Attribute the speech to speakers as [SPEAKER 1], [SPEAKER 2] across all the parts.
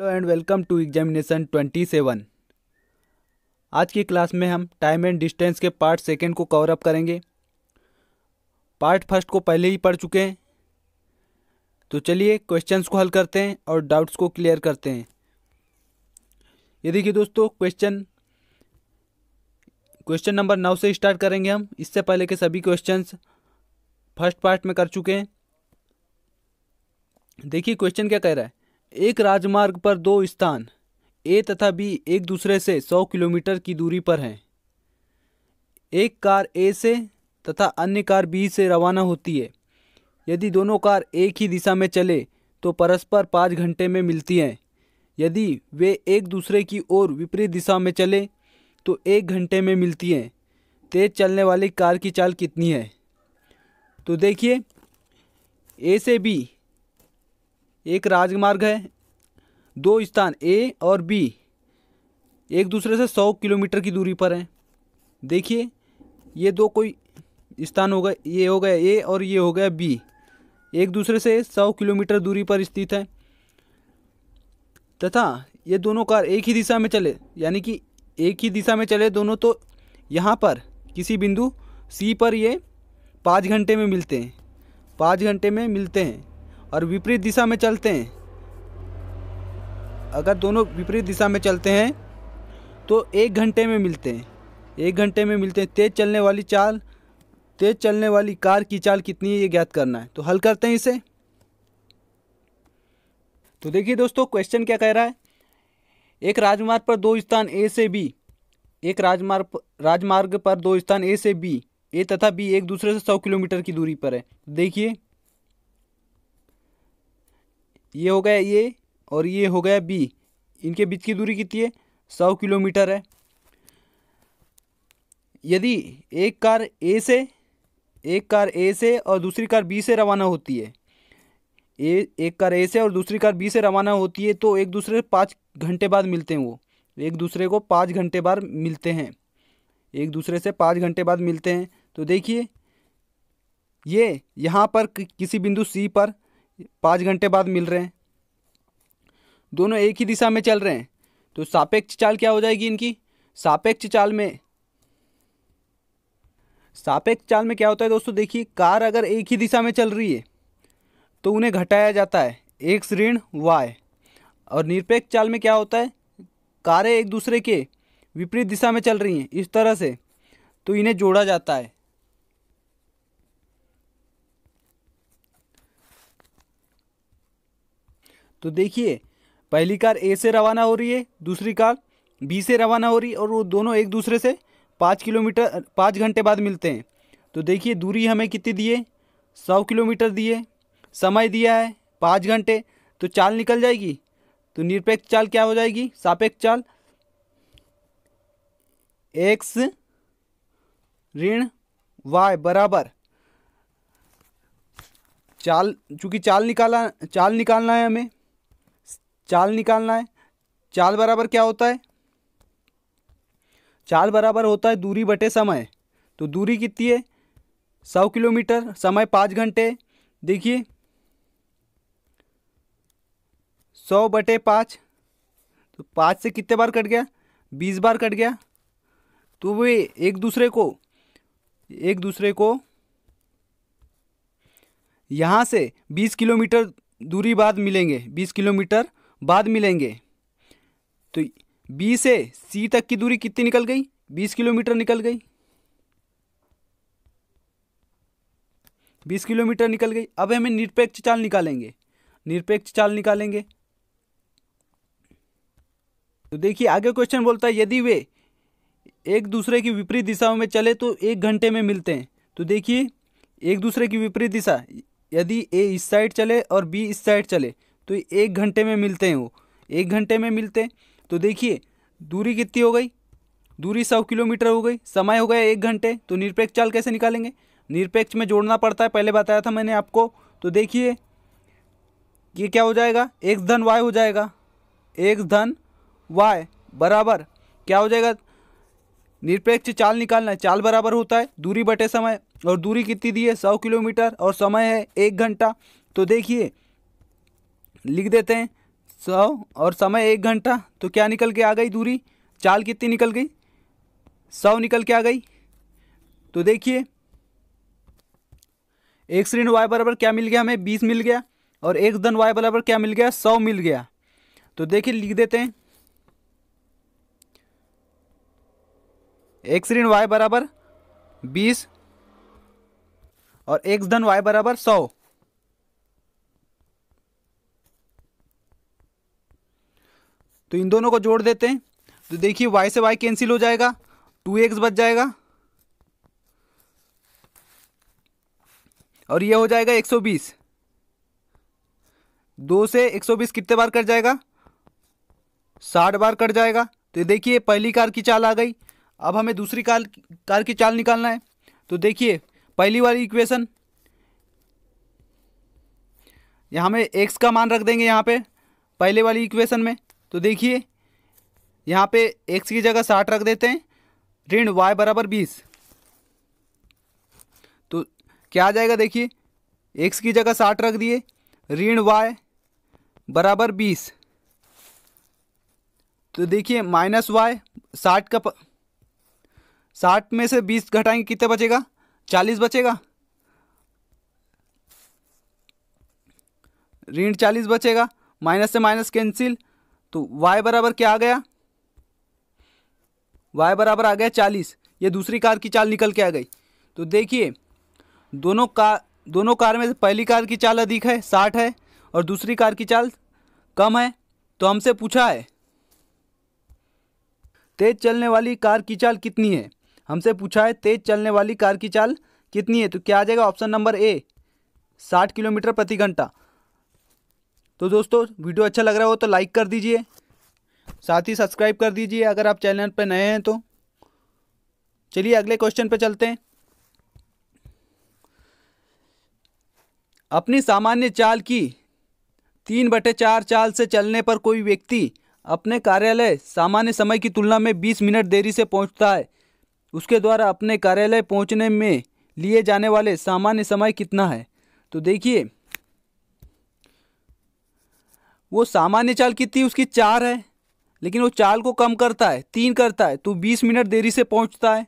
[SPEAKER 1] hello and welcome to examination twenty seven आज की class में हम टाइम एंड डिस्टेंस के पार्ट सेकेंड को कवर अप करेंगे पार्ट फर्स्ट को पहले ही पढ़ चुके हैं तो चलिए क्वेश्चंस को हल करते हैं और डाउट्स को क्लियर करते हैं ये देखिए दोस्तों क्वेश्चन क्वेश्चन नंबर नौ से स्टार्ट करेंगे हम इससे पहले के सभी क्वेश्चंस फर्स्ट पार्ट में कर चुके हैं देखिए क्वेश्चन क्या कह रहा है एक राजमार्ग पर दो स्थान ए तथा बी एक दूसरे से सौ किलोमीटर की दूरी पर हैं एक कार ए से तथा अन्य कार बी से रवाना होती है यदि दोनों कार एक ही दिशा में चले तो परस्पर पाँच घंटे में मिलती हैं यदि वे एक दूसरे की ओर विपरीत दिशा में चले तो एक घंटे में मिलती हैं तेज़ चलने वाली कार की चाल कितनी है तो देखिए ए से बी एक राजमार्ग है दो स्थान ए और बी एक दूसरे से सौ किलोमीटर की दूरी पर हैं देखिए ये दो कोई स्थान हो गए ये हो गया ए और ये हो गया बी एक दूसरे से सौ किलोमीटर दूरी पर स्थित है तथा ये दोनों कार एक ही दिशा में चले यानी कि एक ही दिशा में चले दोनों तो यहाँ पर किसी बिंदु सी पर ये पाँच घंटे में मिलते हैं पाँच घंटे में मिलते हैं और विपरीत दिशा में चलते हैं अगर दोनों विपरीत दिशा में चलते हैं तो एक घंटे में मिलते हैं एक घंटे में मिलते हैं तेज़ चलने वाली चाल तेज़ चलने वाली कार की चाल कितनी है ये ज्ञात करना है तो हल करते हैं इसे तो देखिए दोस्तों क्वेश्चन क्या कह रहा है एक राजमार्ग पर दो स्थान ए से बी एक राजमार्ग राजमार्ग पर दो स्थान ए से बी ए तथा बी एक दूसरे से सौ किलोमीटर की दूरी पर है देखिए ये हो गया ए और ये हो गया बी इनके बीच की दूरी कितनी है सौ किलोमीटर है यदि एक कार ए से एक कार ए से और दूसरी कार बी से रवाना होती है ए एक कार ए से और दूसरी कार बी से रवाना होती है तो एक दूसरे पाँच घंटे बाद मिलते हैं वो एक दूसरे को पाँच घंटे बाद मिलते हैं एक दूसरे से पाँच घंटे बाद मिलते हैं तो देखिए ये यहाँ पर किसी बिंदु सी पर पाँच घंटे बाद मिल रहे हैं दोनों एक ही दिशा में चल रहे हैं तो सापेक्ष चाल क्या हो जाएगी इनकी सापेक्ष चाल में सापेक्ष चाल में क्या होता है दोस्तों देखिए कार अगर एक ही दिशा में चल रही है तो उन्हें घटाया जाता है एक्स ऋण वाई और निरपेक्ष चाल में क्या होता है कारें एक दूसरे के विपरीत दिशा में चल रही हैं इस तरह से तो इन्हें जोड़ा जाता है तो देखिए पहली कार ए से रवाना हो रही है दूसरी कार बी से रवाना हो रही है और वो दोनों एक दूसरे से पाँच किलोमीटर पाँच घंटे बाद मिलते हैं तो देखिए दूरी हमें कितनी दिए सौ किलोमीटर दिए समय दिया है पाँच घंटे तो चाल निकल जाएगी तो निरपेक्ष चाल क्या हो जाएगी सापेक्ष चाल एक्स ऋण वाई बराबर चाल चूँकि चाल निकाला चाल निकालना है हमें चाल निकालना है चाल बराबर क्या होता है चाल बराबर होता है दूरी बटे समय तो दूरी कितनी है सौ किलोमीटर समय पाँच घंटे देखिए सौ बटे पाँच तो पाँच से कितने बार कट गया बीस बार कट गया तो वे एक दूसरे को एक दूसरे को यहाँ से बीस किलोमीटर दूरी बाद मिलेंगे बीस किलोमीटर बाद मिलेंगे तो बी से सी तक की दूरी कितनी निकल गई बीस किलोमीटर निकल गई बीस किलोमीटर निकल गई अब हमें निरपेक्ष चाल निकालेंगे निरपेक्ष चाल निकालेंगे तो देखिए आगे क्वेश्चन बोलता है यदि वे एक दूसरे की विपरीत दिशाओं में चले तो एक घंटे में मिलते हैं तो देखिए एक दूसरे की विपरीत दिशा यदि ए इस साइड चले और बी इस साइड चले तो एक घंटे में मिलते हैं वो एक घंटे में मिलते हैं तो देखिए दूरी कितनी हो गई दूरी सौ किलोमीटर हो गई समय हो गया एक घंटे तो निरपेक्ष चाल कैसे निकालेंगे निरपेक्ष में जोड़ना पड़ता है पहले बताया था मैंने आपको तो देखिए ये क्या हो जाएगा एक्स धन वाई हो जाएगा एक्स धन वाई बराबर क्या हो जाएगा निरपेक्ष चाल निकालना है चाल बराबर होता है दूरी बटे समय और दूरी कितनी दी है सौ किलोमीटर और समय है एक घंटा तो देखिए लिख देते हैं सौ और समय एक घंटा तो क्या निकल के आ गई दूरी चाल कितनी निकल गई सौ निकल के आ गई तो देखिए एक ऋण वाई बराबर क्या मिल गया हमें बीस मिल गया और एक धन वाई बराबर क्या मिल गया सौ मिल गया तो देखिए लिख देते हैं एक्स ऋण वाई बराबर बीस और एक धन वाई बराबर सौ तो इन दोनों को जोड़ देते हैं तो देखिए वाई से वाई कैंसिल हो जाएगा टू एक्स बच जाएगा और ये हो जाएगा एक सौ बीस दो से एक सौ बीस कितने बार कट जाएगा साठ बार कट जाएगा तो देखिए पहली कार की चाल आ गई अब हमें दूसरी कार कार की चाल निकालना है तो देखिए पहली वाली इक्वेशन यहाँ में एक्स का मान रख देंगे यहाँ पे पहले वाली इक्वेशन में तो देखिए यहाँ पे x की जगह साठ रख देते हैं ऋण वाई बराबर बीस तो क्या आ जाएगा देखिए x की जगह साठ रख दिए ऋण वाई बराबर बीस तो देखिए माइनस वाई साठ का साठ में से बीस घटाएंगे कितने बचेगा चालीस बचेगा ऋण चालीस बचेगा माइनस से माइनस कैंसिल तो y बराबर क्या आ गया y बराबर आ गया चालीस ये दूसरी कार की चाल निकल के आ गई तो देखिए दोनों कार दोनों कार में पहली कार की चाल अधिक है साठ है और दूसरी कार की चाल कम है तो हमसे पूछा है तेज़ चलने वाली कार की चाल कितनी है हमसे पूछा है तेज़ चलने वाली कार की चाल कितनी है तो क्या आ जाएगा ऑप्शन नंबर ए साठ किलोमीटर प्रति घंटा तो दोस्तों वीडियो अच्छा लग रहा हो तो लाइक कर दीजिए साथ ही सब्सक्राइब कर दीजिए अगर आप चैनल पर नए हैं तो चलिए अगले क्वेश्चन पर चलते हैं अपनी सामान्य चाल की तीन बटे चार चाल से चलने पर कोई व्यक्ति अपने कार्यालय सामान्य समय की तुलना में बीस मिनट देरी से पहुंचता है उसके द्वारा अपने कार्यालय पहुंचने में लिए जाने वाले सामान्य समय कितना है तो देखिए वो सामान्य चाल कितनी उसकी चार है लेकिन वो चाल को कम करता है तीन करता है तो बीस मिनट देरी से पहुंचता है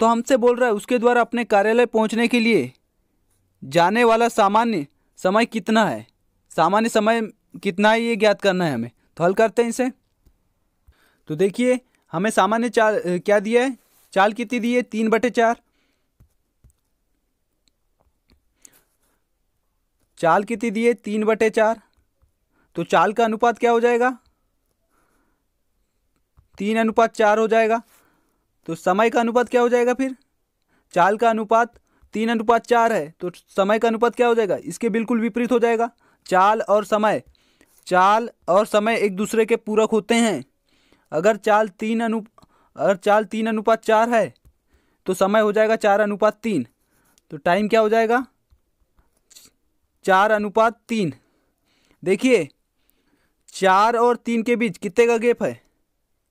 [SPEAKER 1] तो हमसे बोल रहा है उसके द्वारा अपने कार्यालय पहुंचने के लिए जाने वाला सामान्य समय कितना है सामान्य समय कितना है ये ज्ञात करना है हमें तो हल करते हैं इसे तो देखिए हमें सामान्य चाल क्या दिया है चाल कितनी दी है तीन बटे चार चाल कितनी दी है तीन बटे चार तो चाल का अनुपात क्या हो जाएगा तीन अनुपात चार हो जाएगा तो समय का अनुपात क्या हो जाएगा फिर चाल का अनुपात तीन अनुपात चार है तो समय का अनुपात क्या हो जाएगा इसके बिल्कुल विपरीत हो जाएगा चाल और समय चाल और समय एक दूसरे के पूरक होते हैं अगर चाल तीन अनु अगर चाल तीन अनुपात चार है तो समय हो जाएगा चार अनुपात तीन तो टाइम क्या हो जाएगा चार अनुपात तीन देखिए चार और तीन के बीच कितने का गैप है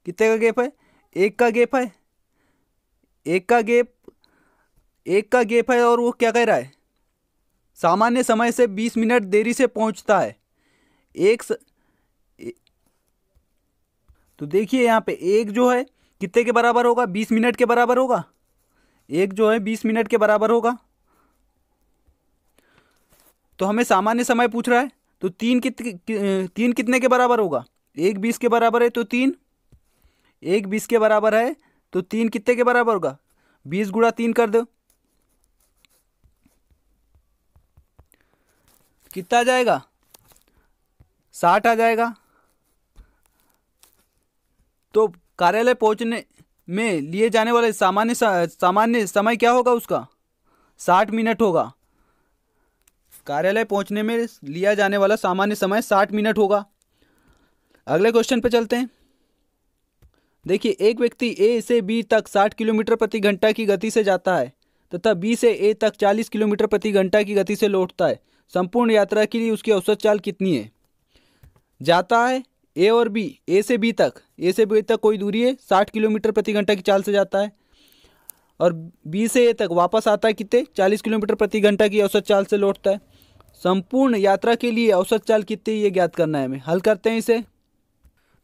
[SPEAKER 1] कितने का गैप है एक का गैप है एक का गैप एक का गैप है और वो क्या कह रहा है सामान्य समय से बीस मिनट देरी से पहुंचता है एक स... तो देखिए यहाँ पे एक जो है कितने के बराबर होगा बीस मिनट के बराबर होगा एक जो है बीस मिनट के बराबर होगा तो हमें सामान्य समय पूछ रहा है तो तीन कित तीन कितने के बराबर होगा एक बीस के बराबर है तो तीन एक बीस के बराबर है तो तीन कितने के बराबर होगा बीस गुड़ा तीन कर दो कितना आ जाएगा साठ आ जाएगा तो कार्यालय पहुंचने में लिए जाने वाले सामान्य सामान्य समय क्या होगा उसका साठ मिनट होगा कार्यालय पहुंचने में लिया जाने वाला सामान्य समय साठ मिनट होगा अगले क्वेश्चन पे चलते हैं देखिए एक व्यक्ति ए से बी तक 60 किलोमीटर प्रति घंटा की गति से जाता है तथा बी से ए तक 40 किलोमीटर प्रति घंटा की गति से लौटता है संपूर्ण यात्रा के लिए उसकी औसत चाल कितनी है जाता है ए और बी ए से बी तक ए से बी तक कोई दूरी है साठ किलोमीटर प्रति घंटा की चाल से जाता है और बी से ए तक वापस आता है कितने चालीस किलोमीटर प्रति घंटा की औसत चाल से लौटता है संपूर्ण यात्रा के लिए औसत चाल कितनी ये ज्ञात करना है हमें हल करते हैं इसे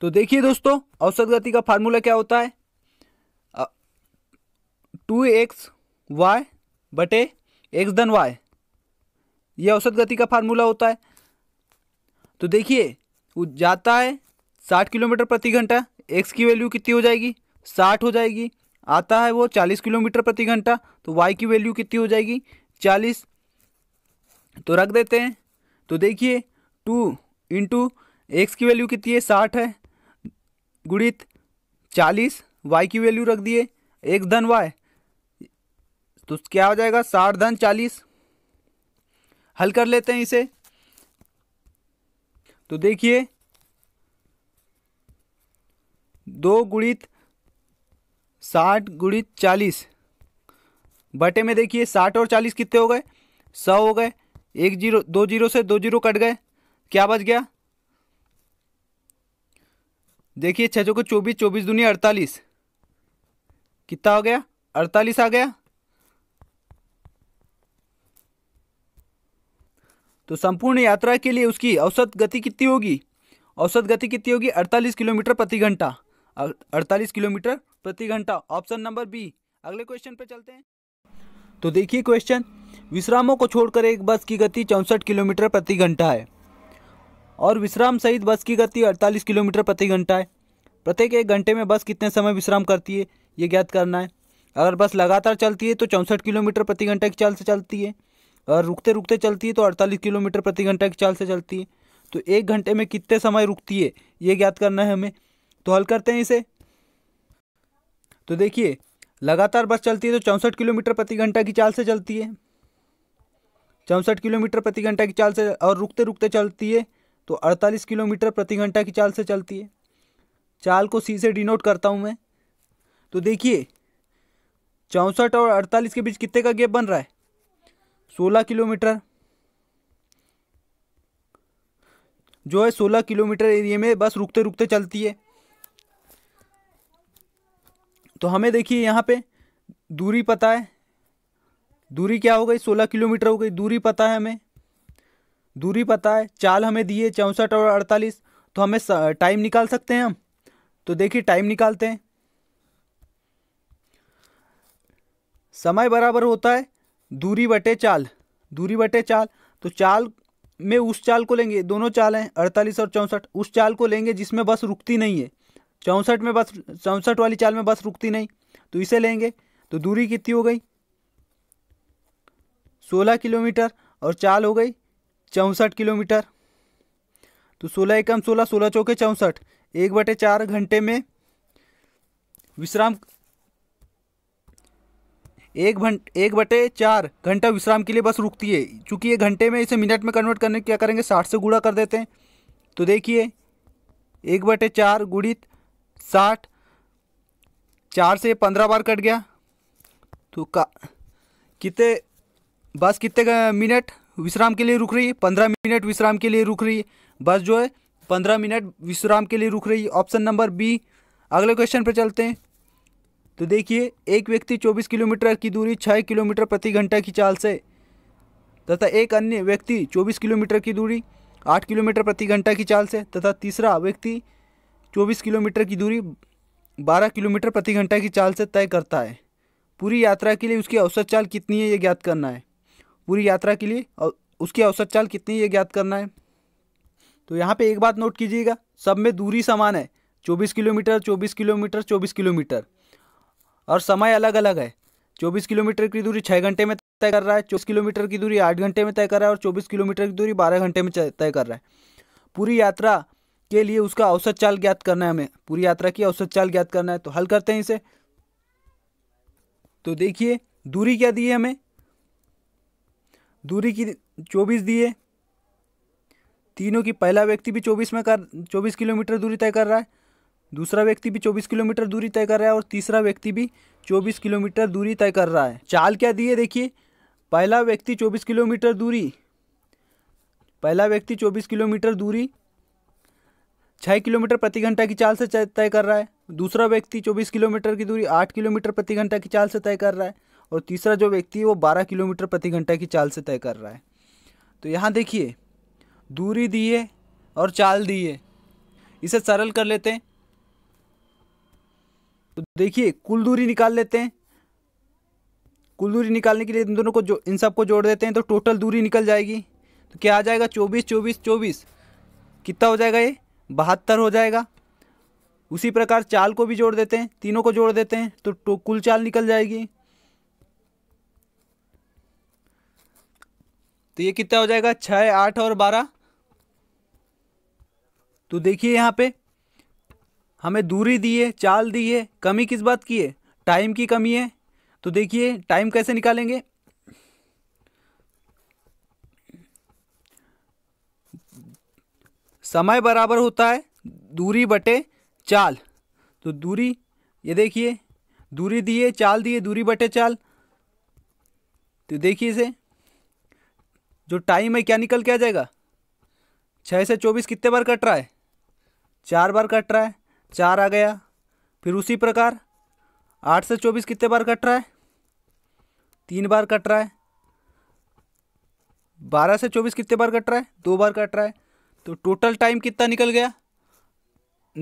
[SPEAKER 1] तो देखिए दोस्तों औसत गति का फार्मूला क्या होता है टू एक्स वाई बटे एक्स धन वाई ये औसत गति का फार्मूला होता है तो देखिए वो जाता है साठ किलोमीटर प्रति घंटा एक्स की वैल्यू कितनी हो जाएगी साठ हो जाएगी आता है वो चालीस किलोमीटर प्रति घंटा तो वाई की वैल्यू कितनी हो जाएगी चालीस तो रख देते हैं तो देखिए टू इंटू एक्स की वैल्यू कितनी है साठ है गुणित चालीस वाई की वैल्यू रख दिए एक धन वाई तो क्या हो जाएगा साठ धन चालीस हल कर लेते हैं इसे तो देखिए दो गुणित साठ गुणित चालीस बटे में देखिए साठ और चालीस कितने हो गए सौ हो गए एक जीरो दो जीरो से दो जीरो कट गए क्या बच गया देखिए छः चौको चौबीस चौबीस दुनिया अड़तालीस कितना हो गया अड़तालीस आ गया तो संपूर्ण यात्रा के लिए उसकी औसत गति कितनी होगी औसत गति कितनी होगी 48 किलोमीटर प्रति घंटा 48 किलोमीटर प्रति घंटा ऑप्शन नंबर बी अगले क्वेश्चन पे चलते हैं तो देखिए क्वेश्चन विश्रामों को छोड़कर एक बस की गति चौंसठ किलोमीटर प्रति घंटा है और विश्राम सहित बस की गति 48 किलोमीटर प्रति घंटा है प्रत्येक एक घंटे में बस कितने समय विश्राम करती है ये ज्ञात करना है अगर बस लगातार चलती है तो चौंसठ किलोमीटर प्रति घंटा की चाल से चलती है और रुकते रुकते चलती है तो अड़तालीस किलोमीटर प्रति घंटा की चाल से चलती है तो एक घंटे में कितने समय रुकती है ये ज्ञात करना है हमें तो हल करते हैं इसे तो देखिए लगातार बस चलती है तो चौंसठ किलोमीटर प्रति घंटा की चाल से चलती है चौंसठ किलोमीटर प्रति घंटा की चाल से और रुकते रुकते चलती है तो अड़तालीस किलोमीटर प्रति घंटा की चाल से चलती है चाल को सी से डिनोट करता हूँ मैं तो देखिए चौंसठ और अड़तालीस के बीच कितने का गैप बन रहा है सोलह किलोमीटर जो है सोलह किलोमीटर एरिए में बस रुकते रुकते चलती है तो हमें देखिए यहाँ पे दूरी पता है दूरी क्या हो गई सोलह किलोमीटर हो गई दूरी पता है हमें दूरी पता है चाल हमें दिए चौंसठ और अड़तालीस तो हमें टाइम निकाल सकते हैं हम तो देखिए टाइम निकालते हैं समय बराबर होता है दूरी बटे चाल दूरी बटे चाल तो चाल में उस चाल को लेंगे दोनों चाल हैं अड़तालीस और चौंसठ उस चाल को लेंगे जिसमें बस रुकती नहीं है चौंसठ में बस चौंसठ वाली चाल में बस रुकती नहीं तो इसे लेंगे तो दूरी कितनी हो गई सोलह किलोमीटर और चाल हो गई चौंसठ किलोमीटर तो सोलह एकम सोलह सोलह चौके चौंसठ एक बटे चार घंटे में विश्राम एक घंट एक बटे चार घंटा विश्राम के लिए बस रुकती है क्योंकि ये घंटे में इसे मिनट में कन्वर्ट करने क्या करेंगे साठ से गुड़ा कर देते हैं तो देखिए एक बटे चार गुड़ित साठ चार से पंद्रह बार कट गया तो का कितने बस कितने मिनट विश्राम के लिए रुक रही है पंद्रह मिनट विश्राम के लिए रुक रही है बस जो है पंद्रह मिनट विश्राम के लिए रुक रही है ऑप्शन नंबर बी अगले क्वेश्चन पर चलते हैं तो देखिए एक व्यक्ति चौबीस किलोमीटर की दूरी छः किलोमीटर प्रति घंटा की चाल से तथा एक अन्य व्यक्ति चौबीस किलोमीटर की दूरी आठ किलोमीटर प्रति घंटा की चाल से तथा तीसरा व्यक्ति चौबीस किलोमीटर की दूरी बारह किलोमीटर प्रति घंटा की चाल से तय करता है पूरी यात्रा के लिए उसकी औसत चाल कितनी है ये ज्ञात करना है पूरी यात्रा के लिए और उसकी औसत चाल कितनी ये ज्ञात करना है तो यहाँ पे एक बात नोट कीजिएगा सब में दूरी समान है 24 किलोमीटर 24 किलोमीटर 24 किलोमीटर और समय अलग अलग है 24 किलोमीटर की दूरी छः घंटे में तय कर रहा है चौबीस किलोमीटर की दूरी आठ घंटे में तय कर रहा है और चौबीस किलोमीटर की दूरी बारह घंटे में तय कर रहा है पूरी यात्रा के लिए उसका औसत चाल ज्ञात करना है हमें पूरी यात्रा की औसत चाल ज्ञात करना है तो हल करते हैं इसे तो देखिए दूरी क्या दी है हमें दूरी की चौबीस दिए तीनों की पहला व्यक्ति भी चौबीस में कर चौबीस किलोमीटर दूरी तय कर रहा है दूसरा व्यक्ति भी चौबीस किलोमीटर दूरी तय कर रहा है और तीसरा व्यक्ति भी चौबीस किलोमीटर दूरी तय कर रहा है चाल क्या दिए देखिए पहला व्यक्ति चौबीस किलोमीटर दूरी पहला व्यक्ति चौबीस किलोमीटर दूरी छः किलोमीटर प्रति घंटा की चाल से तय कर रहा है दूसरा व्यक्ति चौबीस किलोमीटर की दूरी आठ किलोमीटर प्रति घंटा की चाल से तय कर रहा है और तीसरा जो व्यक्ति है वो बारह किलोमीटर प्रति घंटा की चाल से तय कर रहा है तो यहाँ देखिए दूरी दी है और चाल दी है इसे सरल कर लेते हैं तो देखिए कुल दूरी निकाल लेते हैं कुल दूरी निकालने के लिए इन दोनों को जो इन सबको जोड़ देते हैं तो टोटल दूरी निकल जाएगी तो क्या आ जाएगा चौबीस चौबीस चौबीस कितना हो जाएगा ये बहत्तर हो जाएगा उसी प्रकार चाल को भी जोड़ देते हैं तीनों को जोड़ देते हैं तो, तो कुल चाल निकल जाएगी तो ये कितना हो जाएगा छः आठ और बारह तो देखिए यहाँ पे हमें दूरी दी है चाल दी है कमी किस बात की है टाइम की कमी है तो देखिए टाइम कैसे निकालेंगे समय बराबर होता है दूरी बटे चाल तो दूरी ये देखिए दूरी दिए चाल दिए दूरी बटे चाल तो देखिए इसे जो टाइम है क्या निकल के आ जाएगा छः से चौबीस कितने बार कट रहा है चार बार कट रहा है चार आ गया फिर उसी प्रकार आठ से चौबीस कितने बार कट रहा है तीन बार कट रहा है बारह से चौबीस कितने बार कट रहा है दो बार कट रहा है तो टोटल टाइम कितना निकल गया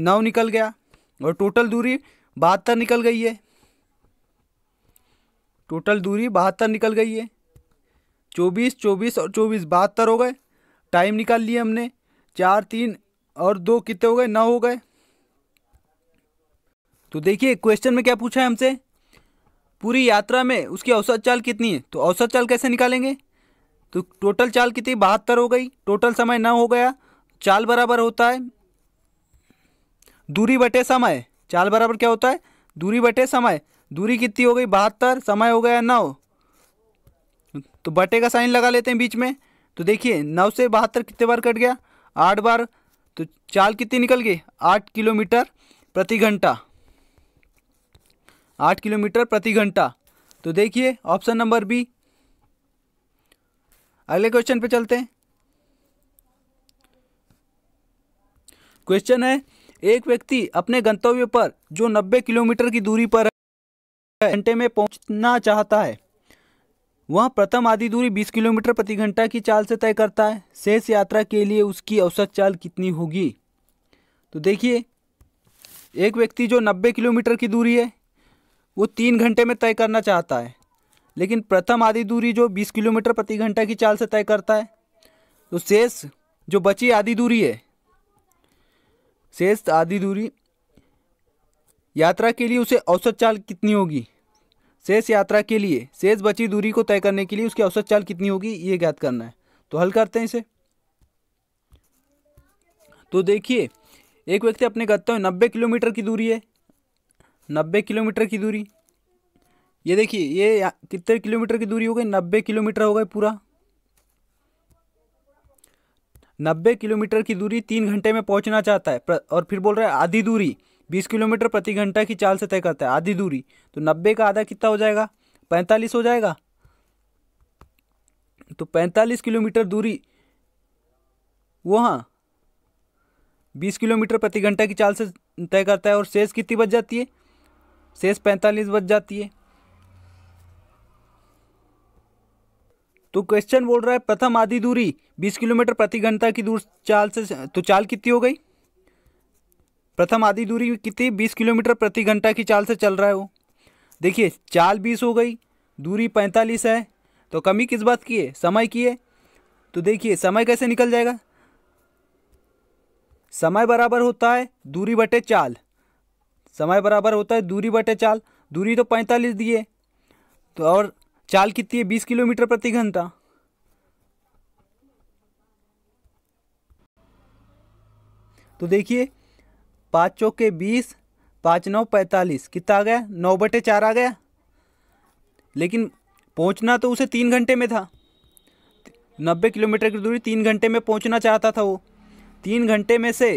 [SPEAKER 1] नौ निकल गया और टोटल दूरी बहत्तर निकल गई है टोटल दूरी बहत्तर निकल गई है चौबीस चौबीस और चौबीस बहत्तर हो गए टाइम निकाल लिए हमने चार तीन और दो कितने हो गए नौ हो गए तो देखिए क्वेश्चन में क्या पूछा है हमसे पूरी यात्रा में उसकी औसत चाल कितनी है तो औसत चाल कैसे निकालेंगे तो टोटल चाल कितनी बहत्तर हो गई टोटल समय नौ हो गया चाल बराबर होता है दूरी बटे समय चाल बराबर क्या होता है दूरी बटे समय दूरी कितनी हो गई बहत्तर समय हो गया नौ तो बटे का साइन लगा लेते हैं बीच में तो देखिए नौ से बहत्तर कितने बार कट गया आठ बार तो चाल कितनी निकल गई आठ किलोमीटर प्रति घंटा आठ किलोमीटर प्रति घंटा तो देखिए ऑप्शन नंबर बी अगले क्वेश्चन पे चलते हैं क्वेश्चन है एक व्यक्ति अपने गंतव्य पर जो 90 किलोमीटर की दूरी पर घंटे में पहुंचना चाहता है वह प्रथम आधी दूरी 20 किलोमीटर प्रति घंटा की चाल से तय करता है शेष यात्रा के लिए उसकी औसत चाल कितनी होगी तो देखिए एक व्यक्ति जो 90 किलोमीटर की दूरी है वो तीन घंटे में तय करना चाहता है लेकिन प्रथम आधी दूरी जो 20 किलोमीटर प्रति घंटा की चाल से तय करता है तो शेष जो बची आधी दूरी है शेष आधी दूरी यात्रा के लिए उसे औसत चाल कितनी होगी शेष यात्रा के लिए शेष बची दूरी को तय करने के लिए उसकी औसत चाल कितनी होगी ये ज्ञात करना है तो हल करते हैं इसे तो देखिए एक व्यक्ति अपने गत्ते हैं नब्बे किलोमीटर की दूरी है नब्बे किलोमीटर की दूरी ये देखिए ये कितने किलोमीटर की दूरी हो गई नब्बे किलोमीटर हो गए पूरा नब्बे किलोमीटर की दूरी तीन घंटे में पहुंचना चाहता है और फिर बोल रहा है आधी दूरी बीस किलोमीटर प्रति घंटा की चाल से तय करता है आधी दूरी तो नब्बे का आधा कितना हो जाएगा पैंतालीस हो जाएगा तो पैंतालीस किलोमीटर दूरी वो हाँ बीस किलोमीटर प्रति घंटा की चाल से तय करता है और शेष कितनी बच जाती है शेष पैंतालीस बच जाती है तो क्वेश्चन बोल रहा है प्रथम आधी दूरी बीस किलोमीटर प्रति घंटा की दूर चाल से तो चाल कितनी हो गई प्रथम आधी दूरी कितनी बीस किलोमीटर प्रति घंटा की चाल से चल रहा है वो देखिए चाल बीस हो गई दूरी पैंतालीस है तो कमी किस बात की है समय की है तो देखिए समय कैसे निकल जाएगा समय बराबर होता है दूरी बटे चाल समय बराबर होता है दूरी बटे चाल दूरी तो पैंतालीस दिए तो और चाल कितनी है बीस किलोमीटर प्रति घंटा तो देखिए पाँच चौके बीस पाँच नौ पैंतालीस कितना आ गया नौ बटे चार आ गया लेकिन पहुंचना तो उसे तीन घंटे में था नब्बे किलोमीटर की दूरी तीन घंटे में पहुंचना चाहता था वो तीन घंटे में से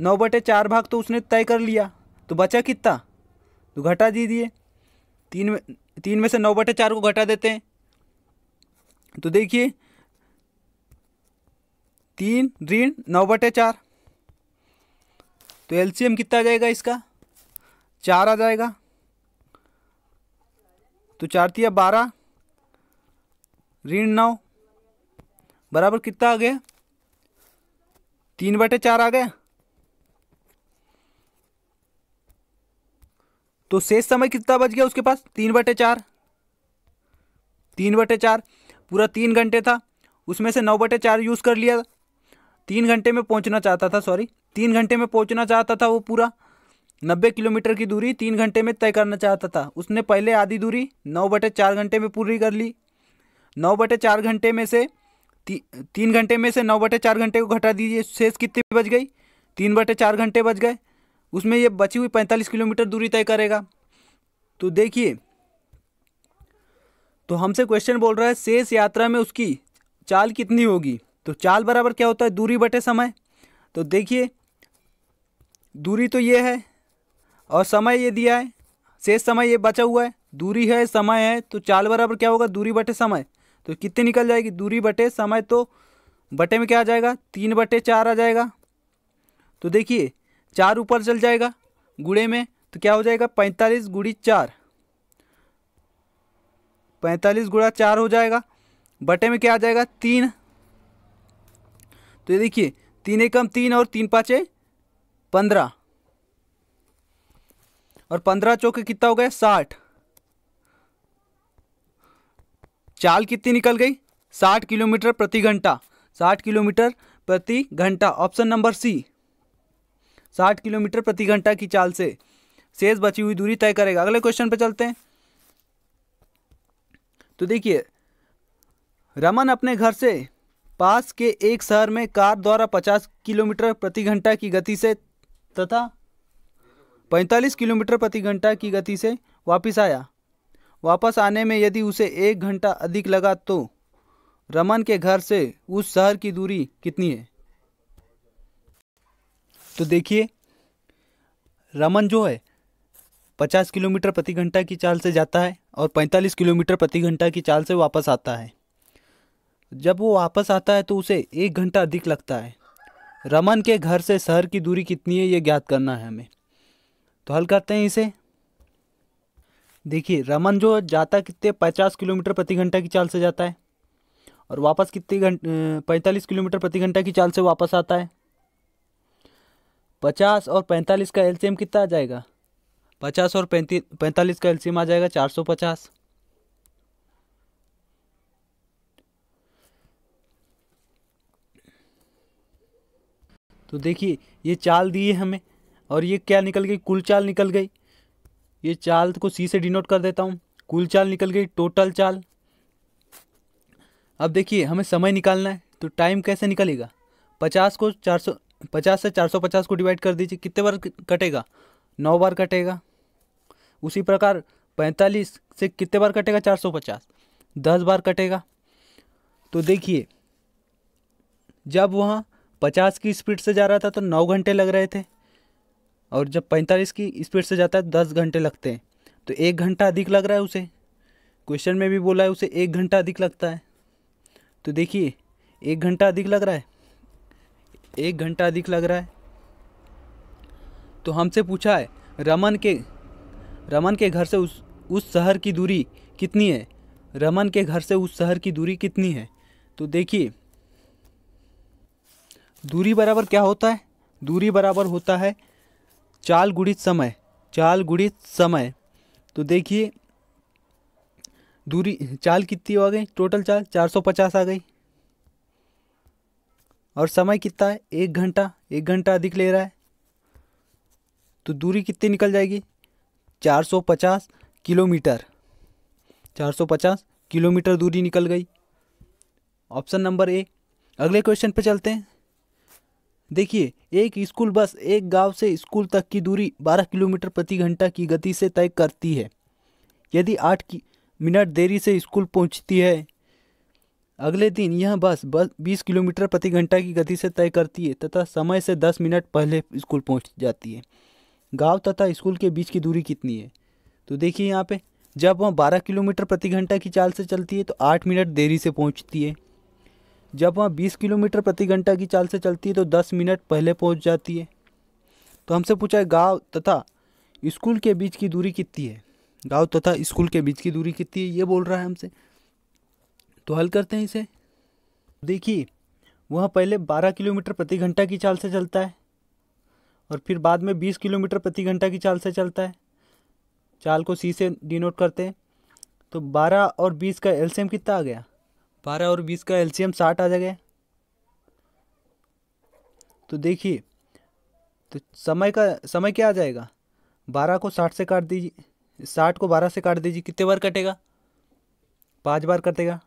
[SPEAKER 1] नौ बटे चार भाग तो उसने तय कर लिया तो बचा कितना तो घटा दीजिए तीन में तीन में से नौ बटे चार को घटा देते हैं तो देखिए तीन ऋण नौ बटे चार तो एलसीएम कितना आ जाएगा इसका चार आ जाएगा तो चार तिया बारह ऋण नौ बराबर कितना आ गया तीन बटे चार आ गया तो शेष समय कितना बच गया उसके पास तीन बटे चार तीन बटे चार पूरा तीन घंटे था उसमें से नौ बटे चार यूज़ कर लिया था तीन घंटे में पहुंचना चाहता था सॉरी तीन घंटे में पहुंचना चाहता था वो पूरा नब्बे किलोमीटर की दूरी तीन घंटे में तय करना चाहता था उसने पहले आधी दूरी नौ बटे चार घंटे में पूरी कर ली नौ बटे चार घंटे में से ती, तीन घंटे में से नौ बटे चार घंटे को घटा दीजिए शेष कितनी बच गई तीन बटे चार घंटे बच गए उसमें ये बची हुई पैंतालीस किलोमीटर दूरी तय करेगा तो देखिए तो हमसे क्वेश्चन बोल रहा है शेष यात्रा में उसकी चाल कितनी होगी तो चाल बराबर क्या होता है दूरी बटे समय तो देखिए दूरी तो ये है और समय ये दिया है शेष समय ये बचा हुआ है दूरी है समय है तो चाल बराबर क्या होगा दूरी बटे समय तो कितनी निकल जाएगी दूरी बटे समय तो बटे में क्या आ जाएगा तीन बटे चार आ जाएगा तो देखिए चार ऊपर चल जाएगा गुड़े में तो क्या हो जाएगा पैंतालीस गुड़ी चार पैंतालीस गुड़ा चार हो जाएगा बटे में क्या आ जाएगा तीन तो ये देखिए तीन एकम तीन और तीन पाँच पंद्रह और पंद्रह चौके कितना हो गया साठ चाल कितनी निकल गई साठ किलोमीटर प्रति घंटा साठ किलोमीटर प्रति घंटा ऑप्शन नंबर सी साठ किलोमीटर प्रति घंटा की चाल से शेष बची हुई दूरी तय करेगा अगले क्वेश्चन पर चलते हैं तो देखिए रमन अपने घर से पास के एक शहर में कार द्वारा 50 किलोमीटर प्रति घंटा की गति से तथा 45 किलोमीटर प्रति घंटा की गति से वापस आया वापस आने में यदि उसे एक घंटा अधिक लगा तो रमन के घर से उस शहर की दूरी कितनी है तो देखिए रमन जो है पचास किलोमीटर प्रति घंटा की चाल से जाता है और पैंतालीस किलोमीटर प्रति घंटा की चाल से वापस आता है जब वो वापस आता है तो उसे एक घंटा अधिक लगता है रमन के घर से शहर की दूरी कितनी है ये ज्ञात करना है हमें तो हल करते हैं इसे देखिए रमन जो जाता कितने पचास किलोमीटर प्रति घंटा की चाल से जाता है और वापस कितने घंट पैंतालीस किलोमीटर प्रति घंटा की चाल से वापस आता है पचास और पैंतालीस का एलसीएम कितना आ जाएगा पचास और पैंतीस पैंतालीस का एलसीएम आ जाएगा चार सौ पचास तो देखिए ये चाल दी है हमें और ये क्या निकल गई कुल चाल निकल गई ये चाल तो को सी से डिनोट कर देता हूँ कुल चाल निकल गई टोटल चाल अब देखिए हमें समय निकालना है तो टाइम कैसे निकलेगा पचास को चार सौ पचास से चार सौ पचास को डिवाइड कर दीजिए कितने बार कटेगा नौ बार कटेगा उसी प्रकार पैंतालीस से कितने बार कटेगा चार सौ पचास दस बार कटेगा तो देखिए जब वहाँ पचास की स्पीड से जा रहा था तो नौ घंटे लग रहे थे और जब पैंतालीस की स्पीड से जाता है दस घंटे लगते हैं तो एक घंटा अधिक लग रहा है उसे क्वेश्चन में भी बोला है उसे एक घंटा अधिक लगता है तो देखिए एक घंटा अधिक लग रहा है एक घंटा अधिक लग रहा है तो हमसे पूछा है रमन के रमन के घर से उस उस शहर की दूरी कितनी है रमन के घर से उस शहर की दूरी कितनी है तो देखिए दूरी बराबर क्या होता है दूरी बराबर होता है चाल गुड़ित समय चाल गुड़ित समय तो देखिए दूरी चाल कितनी आ गई टोटल चाल चार सौ पचास आ गई और समय कितना है एक घंटा एक घंटा अधिक ले रहा है तो दूरी कितनी निकल जाएगी चार सौ पचास किलोमीटर चार सौ पचास किलोमीटर दूरी निकल गई ऑप्शन नंबर ए अगले क्वेश्चन पे चलते हैं देखिए एक स्कूल बस एक गांव से स्कूल तक की दूरी 12 किलोमीटर प्रति घंटा की गति से तय करती है यदि आठ मिनट देरी से स्कूल पहुंचती है अगले दिन यह बस बस बीस किलोमीटर प्रति घंटा की गति से तय करती है तथा समय से दस मिनट पहले स्कूल पहुंच जाती है गांव तथा स्कूल के बीच की दूरी कितनी है तो देखिए यहाँ पे जब वह बारह किलोमीटर प्रति घंटा की चाल से चलती है तो आठ मिनट देरी से पहुँचती है जब वह बीस किलोमीटर प्रति घंटा की चाल से चलती है तो दस मिनट पहले पहुँच जाती है तो हमसे पूछा है गाँव तथा स्कूल के बीच की दूरी कितनी है गाँव तथा स्कूल के बीच की दूरी कितनी है ये बोल रहा है हमसे तो हल करते हैं इसे देखिए वह पहले 12 किलोमीटर प्रति घंटा की चाल से चलता है और फिर बाद में 20 किलोमीटर प्रति घंटा की चाल से चलता है चाल को सी से डिनोट करते हैं तो 12 और 20 का एलसीएम कितना आ गया बारह और बीस का एलसीएम साठ आ जाएगा तो देखिए तो समय का समय क्या आ जाएगा बारह को साठ से काट दीजिए साठ को बारह से काट दीजिए कितने बार कटेगा पाँच बार कटेगा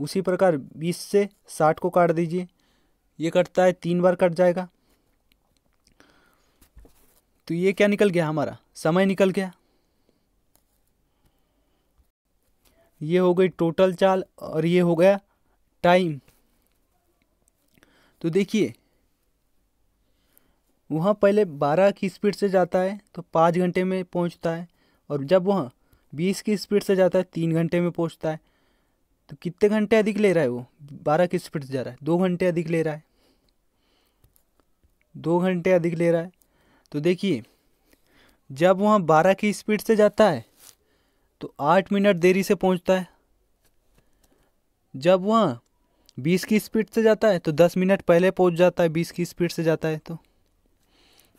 [SPEAKER 1] उसी प्रकार बीस से साठ को काट दीजिए ये कटता है तीन बार कट जाएगा तो ये क्या निकल गया हमारा समय निकल गया ये हो गई टोटल चाल और ये हो गया टाइम तो देखिए वहाँ पहले बारह की स्पीड से जाता है तो पाँच घंटे में पहुँचता है और जब वहाँ बीस की स्पीड से जाता है तीन घंटे में पहुँचता है तो कितने घंटे अधिक ले रहा है वो बारह की स्पीड से जा रहा है दो घंटे अधिक ले रहा है दो घंटे अधिक ले रहा है तो देखिए जब वहाँ बारह की स्पीड से जाता है तो आठ मिनट देरी से पहुंचता है जब वह बीस की स्पीड से जाता है तो दस मिनट पहले पहुंच जाता है बीस की स्पीड से जाता है तो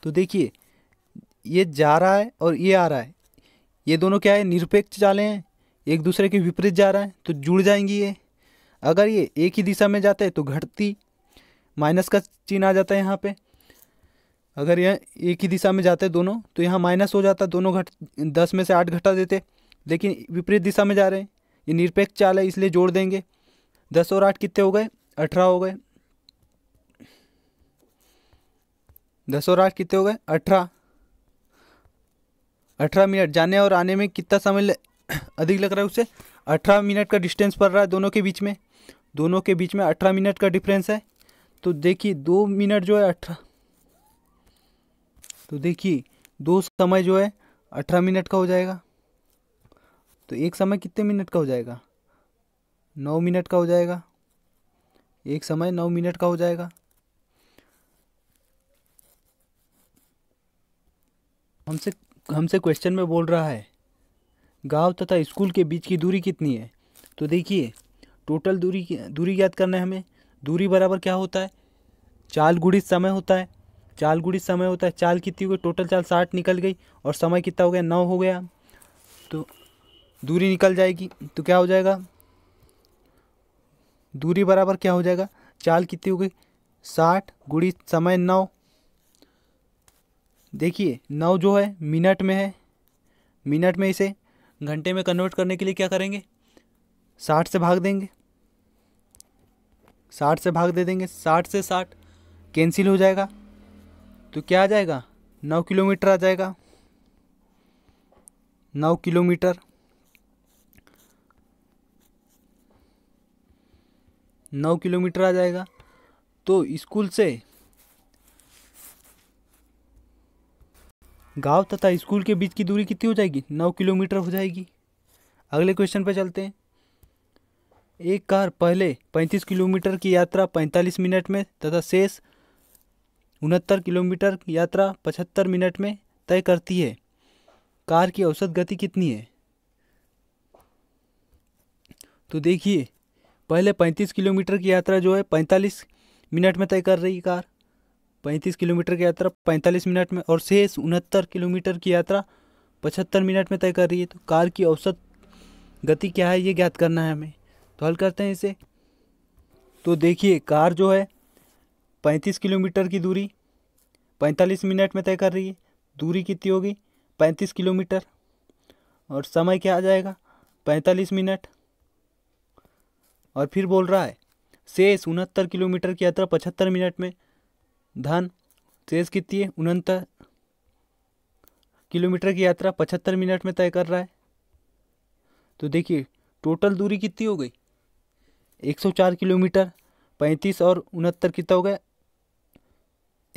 [SPEAKER 1] तो देखिए ये जा रहा है और ये आ रहा है ये दोनों क्या है निरपेक्ष चाले हैं एक दूसरे के विपरीत जा रहा है तो जुड़ जाएंगी ये अगर ये एक ही दिशा में जाते हैं तो घटती माइनस का चिन्ह आ जाता है यहाँ पे अगर यह एक ही दिशा में जाते दोनों तो यहाँ माइनस हो जाता दोनों घट दस में से आठ घटा देते लेकिन विपरीत दिशा में जा रहे हैं ये निरपेक्ष चाल है इसलिए जोड़ देंगे दस और आठ कितने हो गए अठारह हो गए दस और आठ कितने हो गए अठारह अठारह मिनट जाने और आने में कितना समय अधिक लग रहा है उसे अठारह मिनट का डिस्टेंस पड़ रहा है दोनों के बीच में दोनों के बीच में अठारह मिनट का डिफरेंस है तो देखिए दो मिनट जो है अठारह तो देखिए दो समय जो है अठारह मिनट का हो जाएगा तो एक समय कितने मिनट का हो जाएगा नौ मिनट का हो जाएगा एक समय नौ मिनट का हो जाएगा हमसे हमसे क्वेश्चन में बोल रहा है गांव तथा स्कूल के बीच की दूरी कितनी है तो देखिए टोटल दूरी दूरी याद करना है हमें दूरी बराबर क्या होता है चाल गुड़ी समय होता है चाल गुड़ी समय होता है चाल कितनी हो गई टोटल चाल साठ निकल गई और समय कितना हो गया नौ हो गया तो दूरी निकल जाएगी तो क्या हो जाएगा दूरी बराबर क्या हो जाएगा चाल कितनी हो गई साठ गुड़ी समय नौ देखिए नौ जो है मिनट में है मिनट में इसे घंटे में कन्वर्ट करने के लिए क्या करेंगे साठ से भाग देंगे साठ से भाग दे देंगे साठ से साठ कैंसिल हो जाएगा तो क्या आ जाएगा नौ किलोमीटर आ जाएगा नौ किलोमीटर नौ किलोमीटर आ जाएगा तो स्कूल से गांव तथा स्कूल के बीच की दूरी कितनी हो जाएगी नौ किलोमीटर हो जाएगी अगले क्वेश्चन पर चलते हैं एक कार पहले पैंतीस किलोमीटर की यात्रा पैंतालीस मिनट में तथा शेष उनहत्तर किलोमीटर की यात्रा पचहत्तर मिनट में तय करती है कार की औसत गति कितनी है तो देखिए पहले पैंतीस किलोमीटर की यात्रा जो है पैंतालीस मिनट में तय कर रही कार पैंतीस किलोमीटर की यात्रा पैंतालीस मिनट में और शेष उनहत्तर किलोमीटर की यात्रा पचहत्तर मिनट में तय कर रही है तो कार की औसत गति क्या है ये ज्ञात करना है हमें तो हल करते हैं इसे तो देखिए कार जो है पैंतीस किलोमीटर की दूरी पैंतालीस मिनट में तय कर रही है दूरी कितनी होगी पैंतीस किलोमीटर और समय क्या आ जाएगा पैंतालीस मिनट और फिर बोल रहा है शेष उनहत्तर किलोमीटर की यात्रा पचहत्तर मिनट में धन शेष कितनी है उनहत्तर किलोमीटर की यात्रा पचहत्तर मिनट में तय कर रहा है तो देखिए टोटल दूरी कितनी हो गई 104 किलोमीटर 35 और उनहत्तर कितना हो गया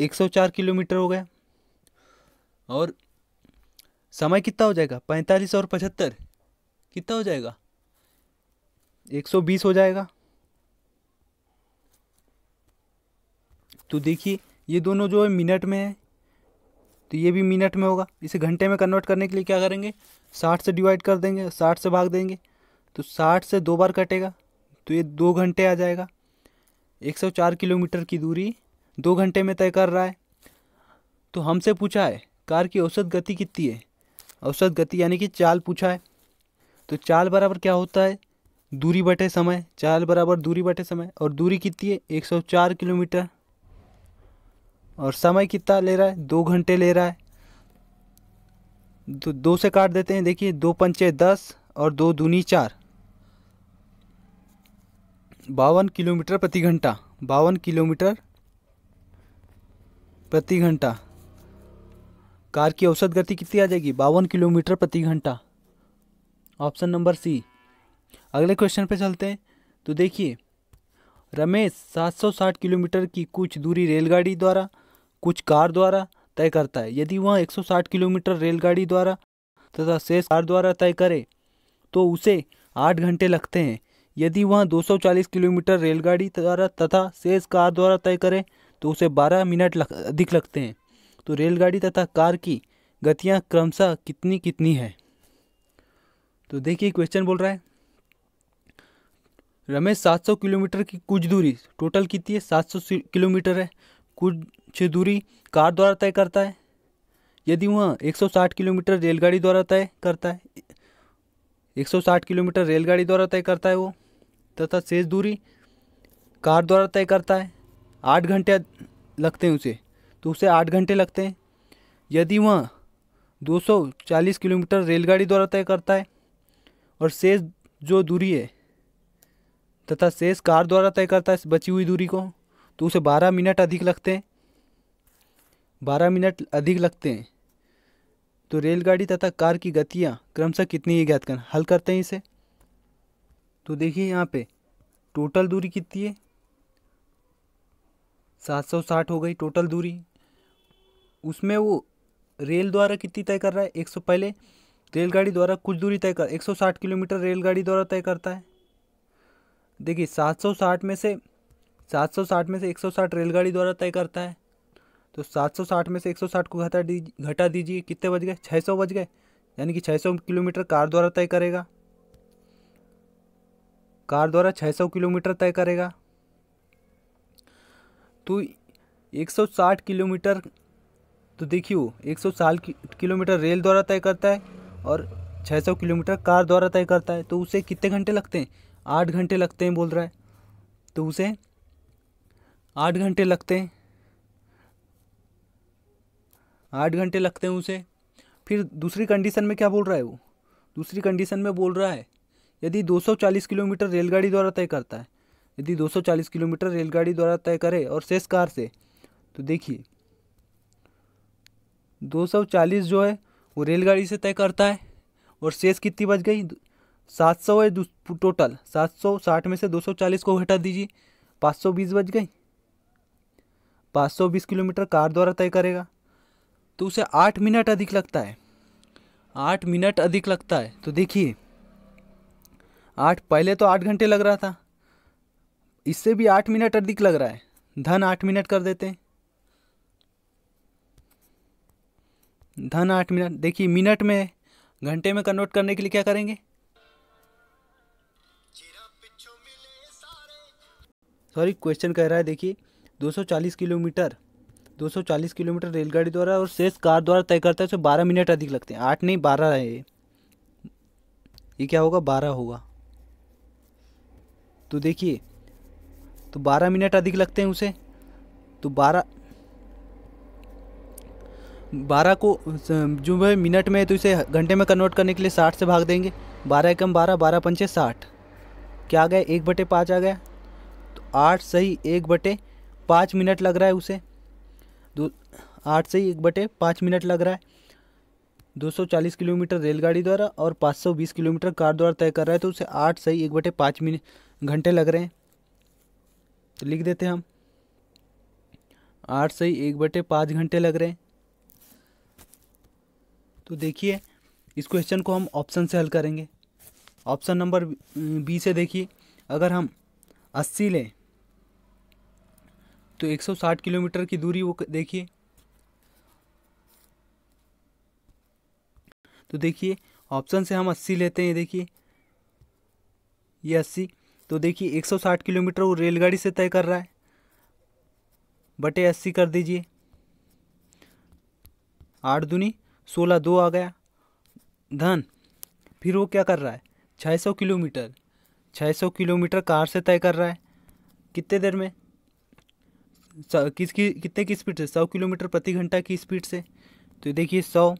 [SPEAKER 1] 104 किलोमीटर हो गया और समय कितना हो जाएगा 45 और पचहत्तर कितना हो जाएगा एक सौ बीस हो जाएगा तो देखिए ये दोनों जो है मिनट में है तो ये भी मिनट में होगा इसे घंटे में कन्वर्ट करने के लिए क्या करेंगे साठ से डिवाइड कर देंगे साठ से भाग देंगे तो साठ से दो बार कटेगा तो ये दो घंटे आ जाएगा एक सौ चार किलोमीटर की दूरी दो घंटे में तय कर रहा है तो हमसे पूछा है कार की औसत गति कितनी है औसत गति यानी कि चाल पूछा है तो चाल बराबर क्या होता है दूरी बटे समय चाल बराबर दूरी बटे समय और दूरी कितनी है एक सौ चार किलोमीटर और समय कितना ले रहा है दो घंटे ले रहा है तो दो से काट देते हैं देखिए दो पंचे दस और दो दूनी चार बावन किलोमीटर प्रति घंटा बावन किलोमीटर प्रति घंटा कार की औसत गति कितनी आ जाएगी बावन किलोमीटर प्रति घंटा ऑप्शन नंबर सी अगले क्वेश्चन पे चलते हैं तो देखिए रमेश 760 किलोमीटर की कुछ दूरी रेलगाड़ी द्वारा कुछ कार द्वारा तय करता है यदि वह 160 किलोमीटर रेलगाड़ी द्वारा तथा शेष कार द्वारा तय करे तो उसे आठ घंटे लगते हैं यदि वह 240 किलोमीटर रेलगाड़ी द्वारा तथा शेष कार द्वारा तय करे तो उसे बारह मिनट लग, अधिक लगते हैं तो रेलगाड़ी तथा कार की गतियाँ क्रमशः कितनी कितनी है तो देखिए क्वेश्चन बोल रहा है रमेश 700 किलोमीटर की कुछ दूरी टोटल कितनी है 700 किलोमीटर है कुछ दूरी कार द्वारा तय करता है यदि वह 160 किलोमीटर रेलगाड़ी द्वारा तय करता है 160 किलोमीटर रेलगाड़ी द्वारा तय करता है वो तथा शेष दूरी कार द्वारा तय करता है आठ घंटे लगते हैं उसे तो उसे आठ घंटे लगते हैं यदि वह 240 किलोमीटर रेलगाड़ी द्वारा तय करता है और शेष जो दूरी है तथा शेष कार द्वारा तय करता है बची हुई दूरी को तो उसे बारह मिनट अधिक लगते हैं बारह मिनट अधिक लगते हैं तो रेलगाड़ी तथा कार की गतियाँ क्रमशः कितनी ये ज्ञात करना हल करते हैं इसे तो देखिए यहाँ पे टोटल दूरी कितनी है सात सौ साठ हो गई टोटल दूरी उसमें वो रेल द्वारा कितनी तय कर रहा है एक सौ पहले रेलगाड़ी द्वारा कुछ दूरी तय कर एक सौ साठ किलोमीटर रेलगाड़ी द्वारा तय करता है देखिए 760 में से 760 में से 160 रेलगाड़ी द्वारा तय करता है तो 760 में से 160 को घटा दीजिए घटा दीजिए कितने बज गए 600 बज गए यानी कि 600 किलोमीटर कार द्वारा तय करेगा कार द्वारा 600 किलोमीटर तय करेगा तो 160 किलोमीटर तो देखियो सौ साठ किलोमीटर रेल द्वारा तय करता है और 600 किलोमीटर कार द्वारा तय करता है तो उसे कितने घंटे लगते हैं आठ घंटे लगते हैं बोल रहा है तो उसे आठ घंटे लगते हैं आठ घंटे लगते हैं उसे फिर दूसरी कंडीशन में क्या बोल रहा है वो दूसरी कंडीशन में बोल रहा है यदि 240 किलोमीटर रेलगाड़ी द्वारा तय करता है यदि 240 किलोमीटर रेलगाड़ी द्वारा तय करे और शेष कार से तो देखिए 240 जो है वो रेलगाड़ी से तय करता है और शेष कितनी बच गई सात सौ है टोटल सात सौ साठ में से दो सौ चालीस को हटा दीजिए पाँच सौ बीस बज गई पाँच सौ बीस किलोमीटर कार द्वारा तय करेगा तो उसे आठ मिनट अधिक लगता है आठ मिनट अधिक लगता है तो देखिए आठ पहले तो आठ घंटे लग रहा था इससे भी आठ मिनट अधिक लग रहा है धन आठ मिनट कर देते हैं धन आठ मिनट देखिए मिनट में घंटे में कन्वर्ट करने के लिए क्या करेंगे सॉरी क्वेश्चन कह रहा है देखिए 240 किलोमीटर 240 किलोमीटर रेलगाड़ी द्वारा और शेष कार द्वारा तय करता है तो बारह मिनट अधिक लगते हैं आठ नहीं बारह है ये क्या होगा बारह होगा तो देखिए तो बारह मिनट अधिक लगते हैं उसे तो बारह बारह को जो है मिनट में तो इसे घंटे में कन्वर्ट करने के लिए साठ से भाग देंगे बारह एकम बारह बारह पंचे साठ क्या आ गया एक बटे पाँच आ गया आठ सही एक बटे पाँच मिनट लग रहा है उसे दो आठ से एक बटे पाँच मिनट लग रहा है 240 किलोमीटर रेलगाड़ी द्वारा और 520 किलोमीटर कार द्वारा तय कर रहा है तो उसे आठ से एक बटे पाँच मिनट घंटे लग रहे हैं तो लिख देते हम आठ से एक बटे पाँच घंटे लग रहे हैं तो देखिए इस क्वेश्चन को हम ऑप्शन से हल करेंगे ऑप्शन नंबर बी से देखिए अगर हम अस्सी लें तो 160 किलोमीटर की दूरी वो देखिए तो देखिए ऑप्शन से हम 80 लेते हैं देखिए ये 80 तो देखिए 160 किलोमीटर वो रेलगाड़ी से तय कर रहा है बटे अस्सी कर दीजिए आठ दूनी सोलह दो आ गया धन फिर वो क्या कर रहा है छः सौ किलोमीटर छः सौ किलोमीटर कार से तय कर रहा है कितने देर में किस की कितने की स्पीड से सौ किलोमीटर प्रति घंटा की स्पीड से तो देखिए सौ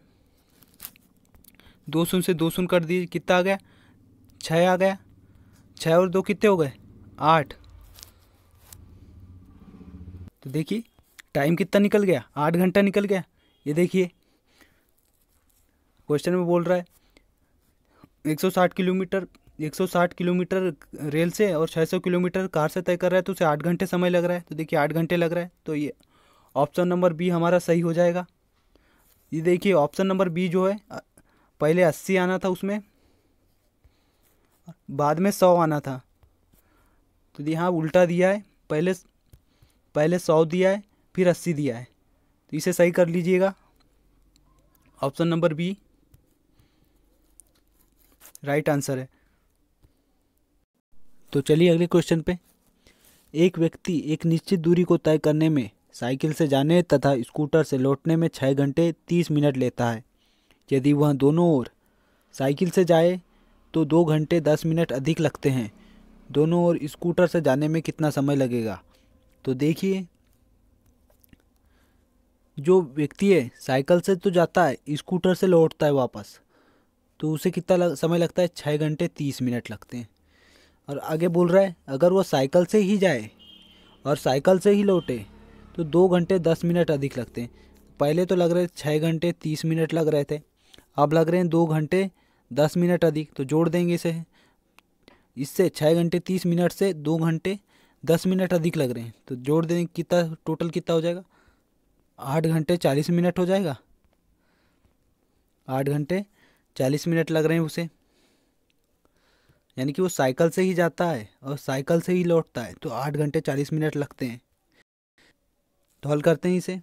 [SPEAKER 1] दो सुन से दो सुन कर दिए कितना आ गया छः आ गया छः और दो कितने हो गए आठ तो देखिए टाइम कितना निकल गया आठ घंटा निकल गया ये देखिए क्वेश्चन में बोल रहा है एक सौ साठ किलोमीटर 160 किलोमीटर रेल से और 600 किलोमीटर कार से तय कर रहा है तो उसे आठ घंटे समय लग रहा है तो देखिए आठ घंटे लग रहा है तो ये ऑप्शन नंबर बी हमारा सही हो जाएगा ये देखिए ऑप्शन नंबर बी जो है पहले अस्सी आना था उसमें बाद में सौ आना था तो यहाँ उल्टा दिया है पहले पहले सौ दिया है फिर अस्सी दिया है तो इसे सही कर लीजिएगा option number B right answer है तो चलिए अगले क्वेश्चन पे एक व्यक्ति एक निश्चित दूरी को तय करने में साइकिल से जाने तथा स्कूटर से लौटने में छः घंटे तीस मिनट लेता है यदि वह दोनों ओर साइकिल से जाए तो दो घंटे दस मिनट अधिक लगते हैं दोनों ओर स्कूटर से जाने में कितना समय लगेगा तो देखिए जो व्यक्ति है साइकिल से तो जाता है स्कूटर से लौटता है वापस तो उसे कितना लग, समय लगता है छः घंटे तीस मिनट लगते हैं और आगे बोल रहा है अगर वो साइकिल से ही जाए और साइकिल से ही लौटे तो दो घंटे दस मिनट अधिक लगते हैं पहले तो लग रहे छः घंटे तीस मिनट लग रहे थे अब लग रहे हैं दो घंटे दस मिनट अधिक तो जोड़ देंगे इसे इससे छः घंटे तीस मिनट से दो घंटे दस मिनट अधिक लग रहे हैं तो जोड़ देंगे कितना टोटल कितना हो जाएगा आठ घंटे चालीस मिनट हो जाएगा आठ घंटे चालीस मिनट लग रहे हैं उसे यानी कि वो साइकिल से ही जाता है और साइकिल से ही लौटता है तो आठ घंटे चालीस मिनट लगते हैं तो हल करते हैं इसे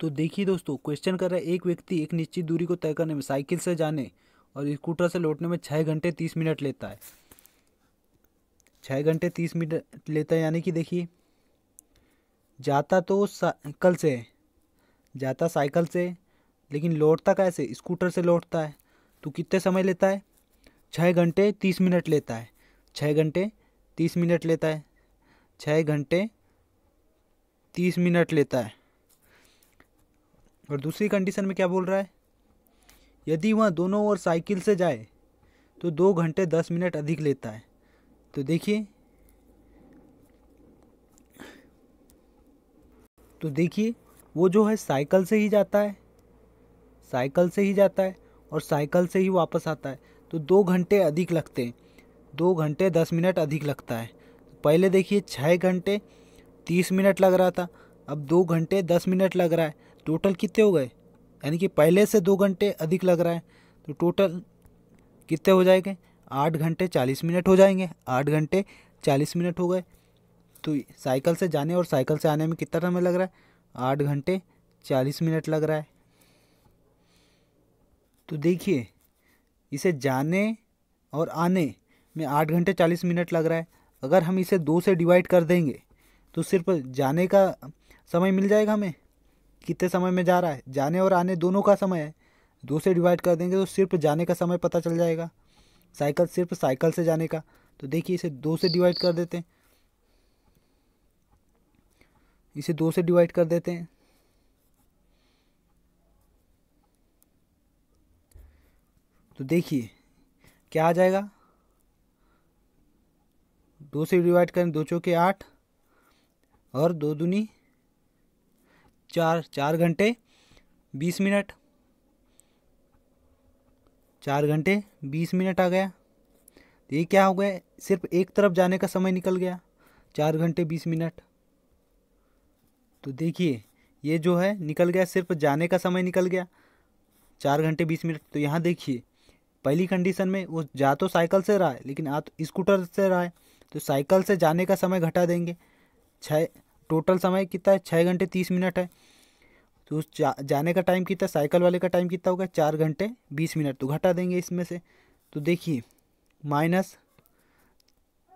[SPEAKER 1] तो देखिए दोस्तों क्वेश्चन कर रहा है एक व्यक्ति एक निश्चित दूरी को तय करने में साइकिल से जाने और स्कूटर से लौटने में छः घंटे तीस मिनट लेता है छः घंटे तीस मिनट लेता है यानी कि देखिए जाता तो साइकिल से जाता साइकिल से लेकिन लौटता कैसे स्कूटर से लौटता है तो कितने समय लेता है छः घंटे तीस मिनट लेता है छः घंटे तीस मिनट लेता है छः घंटे तीस मिनट लेता है और दूसरी कंडीशन में क्या बोल रहा है यदि वह दोनों ओर साइकिल से जाए तो दो घंटे दस मिनट अधिक लेता है तो देखिए तो देखिए वो जो है साइकिल से ही जाता है साइकिल से ही जाता है और साइकिल से ही वापस आता है तो दो घंटे अधिक लगते हैं दो घंटे दस मिनट अधिक लगता है पहले देखिए छः घंटे तीस मिनट लग रहा था अब दो घंटे दस मिनट लग रहा है टोटल कितने हो गए यानी कि पहले से दो घंटे अधिक लग रहा है तो टोटल कितने हो जाएंगे आठ घंटे चालीस मिनट हो जाएंगे आठ घंटे चालीस मिनट हो गए तो साइकिल से जाने और साइकिल से आने में कितना समय लग रहा है आठ घंटे चालीस मिनट लग रहा है तो देखिए इसे जाने और आने में आठ घंटे चालीस मिनट लग रहा है अगर हम इसे दो से डिवाइड कर देंगे तो सिर्फ जाने का समय मिल जाएगा हमें कितने समय में जा रहा है जाने और आने दोनों का समय है दो से डिवाइड कर देंगे तो सिर्फ जाने का समय पता चल जाएगा साइकिल सिर्फ साइकिल से जाने का तो देखिए इसे दो से डिवाइड कर देते हैं इसे दो से डिवाइड कर देते हैं तो देखिए क्या आ जाएगा दो से डिवाइड करें दो चौके आठ और दो दूनी चार चार घंटे बीस मिनट चार घंटे बीस मिनट आ गया तो ये क्या हो गया सिर्फ एक तरफ जाने का समय निकल गया चार घंटे बीस मिनट तो देखिए ये जो है निकल गया सिर्फ जाने का समय निकल गया चार घंटे बीस मिनट तो यहाँ देखिए पहली कंडीशन में वो जा तो साइकिल से रहा है लेकिन आ तो स्कूटर से रहा है तो साइकिल से जाने का समय घटा देंगे छः टोटल समय कितना है छः घंटे तीस मिनट है तो उस जा, जाने का टाइम कितना साइकिल वाले का टाइम कितना होगा चार घंटे बीस मिनट तो घटा देंगे इसमें से तो देखिए माइनस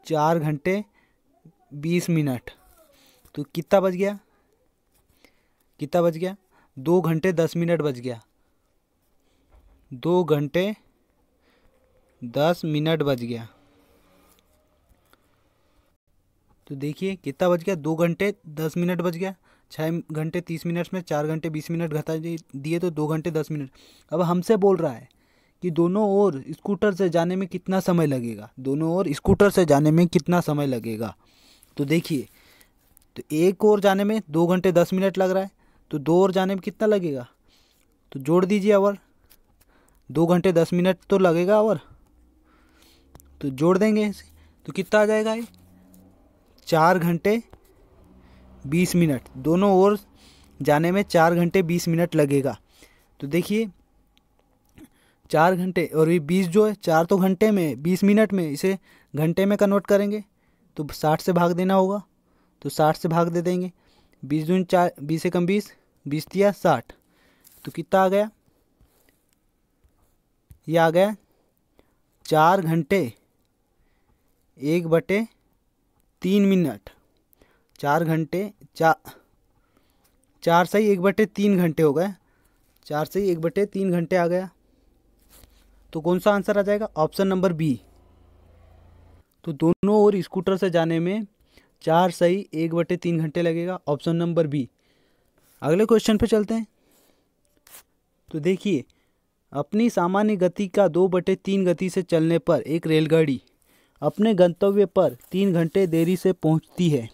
[SPEAKER 1] चार घंटे बीस मिनट तो कितना बच गया कितना बच गया दो घंटे दस मिनट बच गया दो घंटे दस मिनट बज गया तो देखिए कितना बज गया दो घंटे दस मिनट बज गया छः घंटे तीस मिनट में चार घंटे बीस मिनट घटा दिए तो दो घंटे दस मिनट अब हमसे बोल रहा है कि दोनों ओर स्कूटर से जाने में कितना समय लगेगा दोनों ओर स्कूटर से जाने में कितना समय लगेगा तो देखिए तो एक ओर जाने में दो घंटे दस मिनट लग रहा है तो दो ओर जाने में कितना लगेगा तो जोड़ दीजिए और दो घंटे दस मिनट तो लगेगा और तो जोड़ देंगे इसे तो कितना आ जाएगा ये चार घंटे बीस मिनट दोनों ओर जाने में चार घंटे बीस मिनट लगेगा तो देखिए चार घंटे और ये बीस जो है चार तो घंटे में बीस मिनट में इसे घंटे में कन्वर्ट करेंगे तो साठ से भाग देना होगा तो साठ से भाग दे देंगे बीस दून चार बीस से कम बीस बीस दिया साठ तो कितना आ गया ये आ गया चार घंटे एक बटे तीन मिनट चार घंटे चा चार से ही एक बटे तीन घंटे हो गए चार से ही एक बटे तीन घंटे आ गया तो कौन सा आंसर आ जाएगा ऑप्शन नंबर बी तो दोनों ओर स्कूटर से जाने में चार सही एक बटे तीन घंटे लगेगा ऑप्शन नंबर बी अगले क्वेश्चन पे चलते हैं तो देखिए अपनी सामान्य गति का दो बटे तीन गति से चलने पर एक रेलगाड़ी अपने गंतव्य पर तीन घंटे देरी से पहुंचती है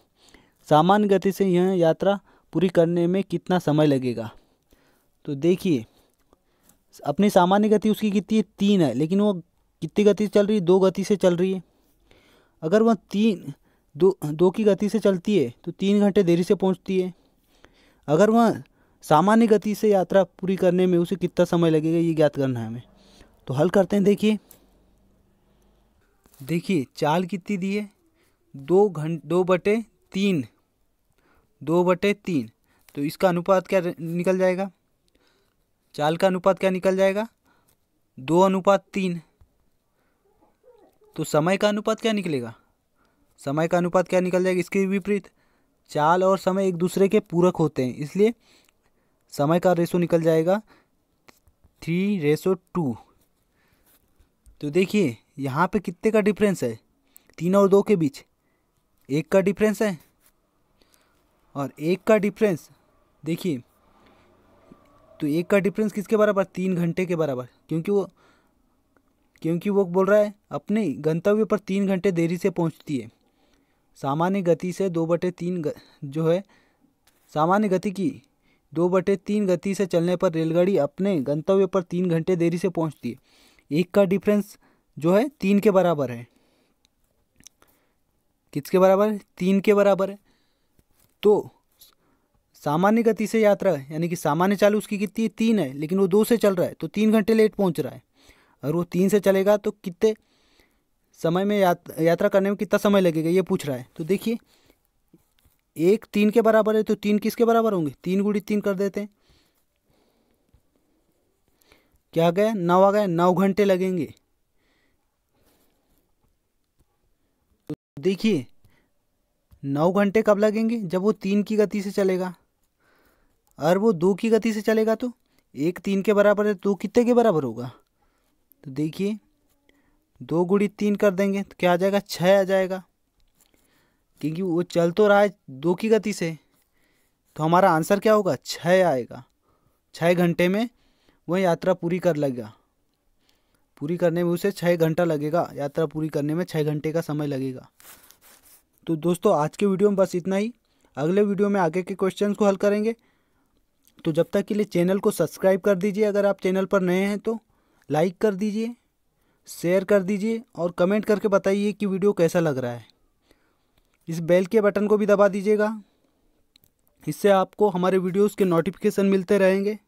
[SPEAKER 1] सामान्य गति से यह यात्रा पूरी करने में कितना समय लगेगा तो देखिए अपनी सामान्य गति उसकी कितनी है तीन है लेकिन वो कितनी गति से चल रही है दो गति से चल रही है अगर वह तीन दो दो की गति से चलती है तो तीन घंटे देरी से पहुंचती है अगर वह सामान्य गति से यात्रा पूरी करने में उसे कितना समय लगेगा ये ज्ञात करना है हमें तो हल करते हैं देखिए देखिए चाल कितनी दी है दो घंट दो बटे तीन दो बटे तीन तो इसका अनुपात क्या निकल जाएगा चाल का अनुपात क्या निकल जाएगा दो अनुपात तीन तो समय का अनुपात क्या निकलेगा समय का अनुपात क्या निकल जाएगा इसके विपरीत चाल और समय एक दूसरे के पूरक होते हैं इसलिए समय का रेशो निकल जाएगा थ्री रेशो टू तो देखिए यहाँ पे कितने का डिफरेंस है तीन और दो के बीच एक का डिफरेंस है और एक का डिफरेंस देखिए तो एक का डिफरेंस किसके बराबर तीन घंटे के बराबर क्योंकि वो क्योंकि वो बोल रहा है अपने गंतव्य पर तीन घंटे देरी से पहुंचती है सामान्य गति से दो बटे तीन ग, जो है सामान्य गति की दो बटे तीन गति से चलने पर रेलगाड़ी अपने गंतव्य पर तीन घंटे देरी से पहुंचती है एक का डिफरेंस जो है तीन के बराबर है किसके बराबर है तीन के बराबर है तो सामान्य गति से यात्रा है यानी कि सामान्य चाल उसकी कितनी है तीन है लेकिन वो दो से चल रहा है तो तीन घंटे लेट पहुंच रहा है अगर वो तीन से चलेगा तो कितने समय में यात, यात्रा करने में कितना समय लगेगा ये पूछ रहा है तो देखिए एक तीन के बराबर है तो तीन किसके बराबर होंगे तीन गुड़ी तीन कर देते हैं क्या आ गया नौ आ गया नौ घंटे लगेंगे देखिए नौ घंटे कब लगेंगे जब वो तीन की गति से चलेगा और वो दो की गति से चलेगा तो एक तीन के बराबर है दो कितने के बराबर होगा तो देखिए दो गुड़ी तीन कर देंगे तो क्या आ जाएगा छः आ जाएगा क्योंकि वो चल तो रहा है दो की गति से तो हमारा आंसर क्या होगा छः आएगा छः घंटे में वह यात्रा पूरी कर लेगा पूरी करने में उसे छः घंटा लगेगा यात्रा पूरी करने में छः घंटे का समय लगेगा तो दोस्तों आज के वीडियो में बस इतना ही अगले वीडियो में आगे के क्वेश्चन को हल करेंगे तो जब तक के लिए चैनल को सब्सक्राइब कर दीजिए अगर आप चैनल पर नए हैं तो लाइक कर दीजिए शेयर कर दीजिए और कमेंट करके बताइए कि वीडियो कैसा लग रहा है इस बेल के बटन को भी दबा दीजिएगा इससे आपको हमारे वीडियोस के नोटिफिकेशन मिलते रहेंगे